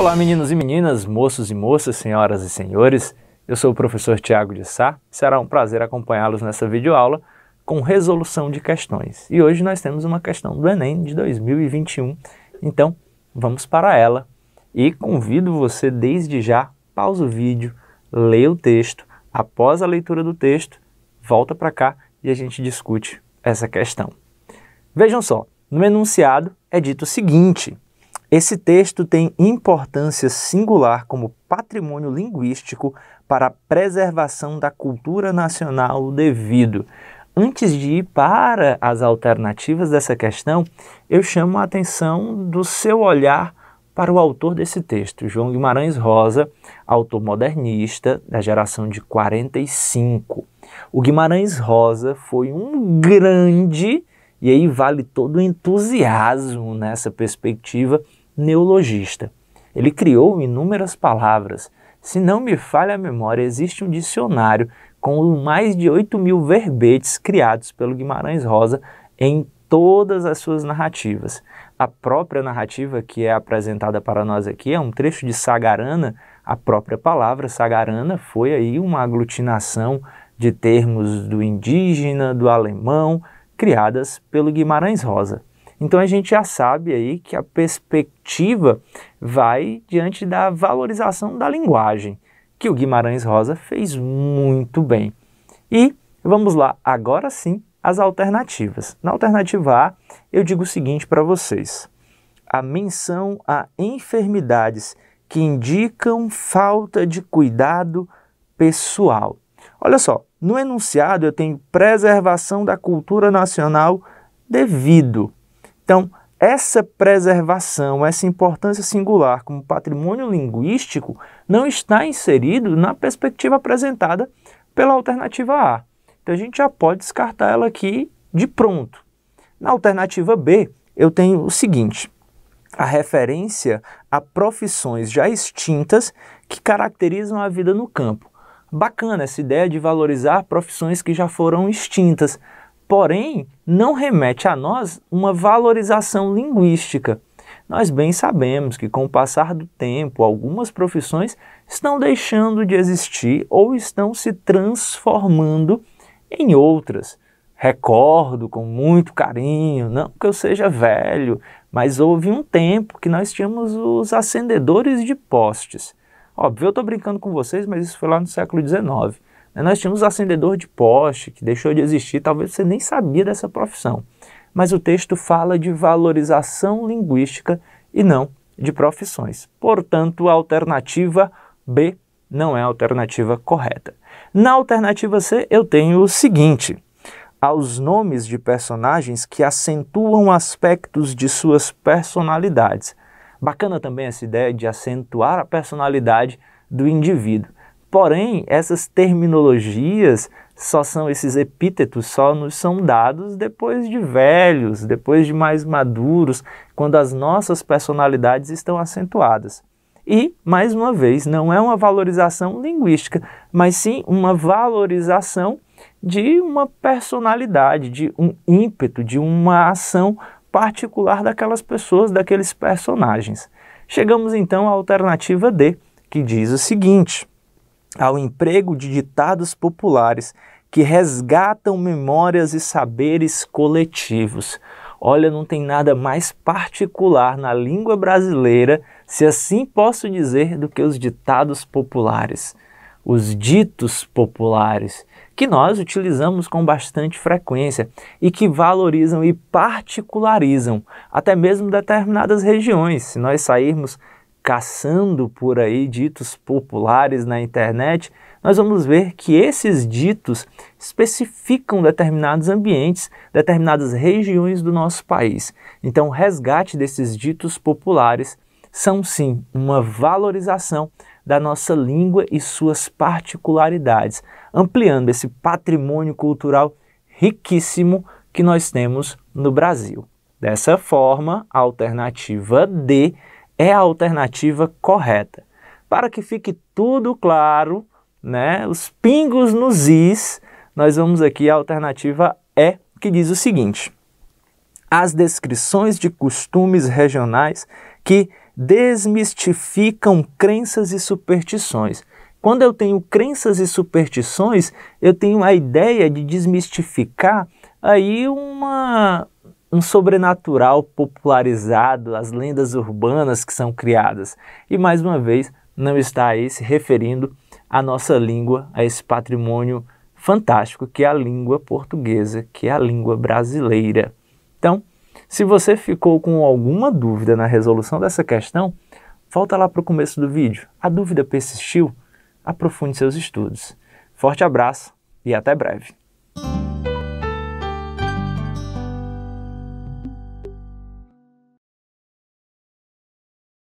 Olá, meninos e meninas, moços e moças, senhoras e senhores. Eu sou o professor Tiago de Sá. Será um prazer acompanhá-los nessa videoaula com resolução de questões. E hoje nós temos uma questão do Enem de 2021. Então, vamos para ela. E convido você desde já, pausa o vídeo, lê o texto. Após a leitura do texto, volta para cá e a gente discute essa questão. Vejam só, no enunciado é dito o seguinte: esse texto tem importância singular como patrimônio linguístico para a preservação da cultura nacional devido. Antes de ir para as alternativas dessa questão, eu chamo a atenção do seu olhar para o autor desse texto, João Guimarães Rosa, autor modernista da geração de 45. O Guimarães Rosa foi um grande, e aí vale todo o entusiasmo nessa perspectiva neologista. Ele criou inúmeras palavras. Se não me falha a memória, existe um dicionário com mais de 8 mil verbetes criados pelo Guimarães Rosa em todas as suas narrativas. A própria narrativa que é apresentada para nós aqui é um trecho de Sagarana. A própria palavra Sagarana foi aí uma aglutinação de termos do indígena, do alemão, criadas pelo Guimarães Rosa. Então a gente já sabe aí que a perspectiva vai diante da valorização da linguagem, que o Guimarães Rosa fez muito bem. E vamos lá, agora sim, as alternativas. Na alternativa A, eu digo o seguinte para vocês: a menção a enfermidades que indicam falta de cuidado pessoal. Olha só, no enunciado eu tenho preservação da cultura nacional devido. Então, essa preservação, essa importância singular como patrimônio linguístico não está inserido na perspectiva apresentada pela alternativa A. Então a gente já pode descartar ela aqui de pronto. Na alternativa B, eu tenho o seguinte: a referência a profissões já extintas que caracterizam a vida no campo. Bacana essa ideia de valorizar profissões que já foram extintas, porém não remete a nós uma valorização linguística. Nós bem sabemos que, com o passar do tempo, algumas profissões estão deixando de existir ou estão se transformando em outras. Recordo com muito carinho, não que eu seja velho, mas houve um tempo que nós tínhamos os acendedores de postes. Óbvio, eu estou brincando com vocês, mas isso foi lá no século XIX. Né, nós tínhamos acendedor de poste, que deixou de existir, talvez você nem sabia dessa profissão. Mas o texto fala de valorização linguística e não de profissões. Portanto, a alternativa B não é a alternativa correta. Na alternativa C, eu tenho o seguinte: aos nomes de personagens que acentuam aspectos de suas personalidades. Bacana também essa ideia de acentuar a personalidade do indivíduo. Porém, essas terminologias só são esses epítetos, só nos são dados depois de velhos, depois de mais maduros, quando as nossas personalidades estão acentuadas. E, mais uma vez, não é uma valorização linguística, mas sim uma valorização de uma personalidade, de um ímpeto, de uma ação particular daquelas pessoas, daqueles personagens. Chegamos então à alternativa D, que diz o seguinte: ao emprego de ditados populares que resgatam memórias e saberes coletivos. Olha, não tem nada mais particular na língua brasileira, se assim posso dizer, do que os ditados populares, os ditos populares, que nós utilizamos com bastante frequência e que valorizam e particularizam até mesmo determinadas regiões. Se nós sairmos caçando por aí ditos populares na internet, nós vamos ver que esses ditos especificam determinados ambientes, determinadas regiões do nosso país. Então, o resgate desses ditos populares são sim uma valorização da nossa língua e suas particularidades, ampliando esse patrimônio cultural riquíssimo que nós temos no Brasil. Dessa forma, a alternativa D é a alternativa correta. Para que fique tudo claro, né, os pingos nos is, nós vamos aqui à alternativa E, é que diz o seguinte: as descrições de costumes regionais que desmistificam crenças e superstições. Quando eu tenho crenças e superstições, eu tenho a ideia de desmistificar aí uma, um sobrenatural popularizado, as lendas urbanas que são criadas. E mais uma vez, não está aí se referindo à nossa língua, a esse patrimônio fantástico que é a língua portuguesa, que é a língua brasileira. Então, se você ficou com alguma dúvida na resolução dessa questão, volta lá para o começo do vídeo. A dúvida persistiu? Aprofunde seus estudos. Forte abraço e até breve.